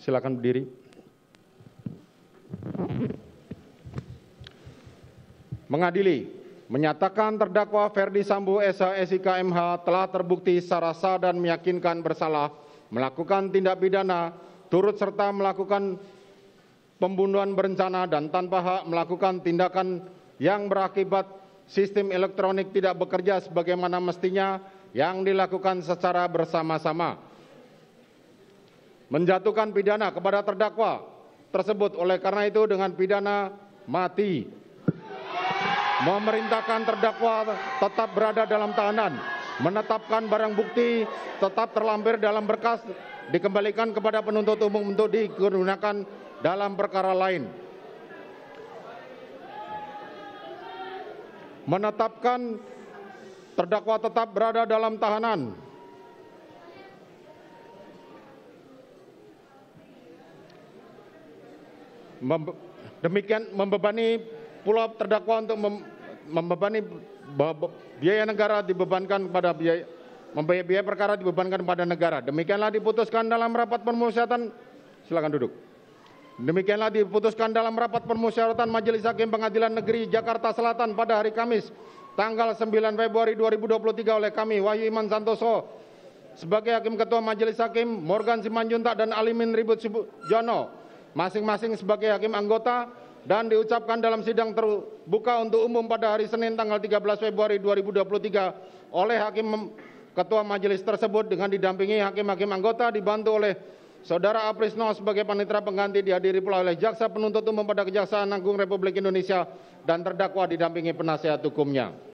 Silakan berdiri. Mengadili, menyatakan terdakwa Ferdi Sambo SH SIK MH telah terbukti secara sah dan meyakinkan bersalah melakukan tindak pidana turut serta melakukan pembunuhan berencana dan tanpa hak melakukan tindakan yang berakibat sistem elektronik tidak bekerja sebagaimana mestinya yang dilakukan secara bersama-sama menjatuhkan pidana kepada terdakwa tersebut oleh karena itu dengan pidana mati memerintahkan terdakwa tetap berada dalam tahanan menetapkan barang bukti tetap terlampir dalam berkas dikembalikan kepada penuntut umum untuk digunakan dalam perkara lain menetapkan terdakwa tetap berada dalam tahanan Membe demikian membebani pulau terdakwa untuk mem membebani biaya negara dibebankan kepada biaya membayar biaya perkara dibebankan kepada negara. Demikianlah diputuskan dalam rapat permusyawaratan. Silakan duduk. Demikianlah diputuskan dalam rapat permusyawaratan Majelis Hakim Pengadilan Negeri Jakarta Selatan pada hari Kamis tanggal 9 Februari 2023 oleh kami Wahyu Iman Santoso sebagai Hakim Ketua Majelis Hakim Morgan Simanjuntak dan Alimin Ribut Jono masing-masing sebagai hakim anggota dan diucapkan dalam sidang terbuka untuk umum pada hari Senin tanggal 13 Februari 2023 oleh hakim ketua majelis tersebut dengan didampingi hakim-hakim anggota dibantu oleh Saudara Aprisno sebagai panitera pengganti dihadiri pula oleh jaksa penuntut umum pada Kejaksaan Agung Republik Indonesia dan terdakwa didampingi penasihat hukumnya.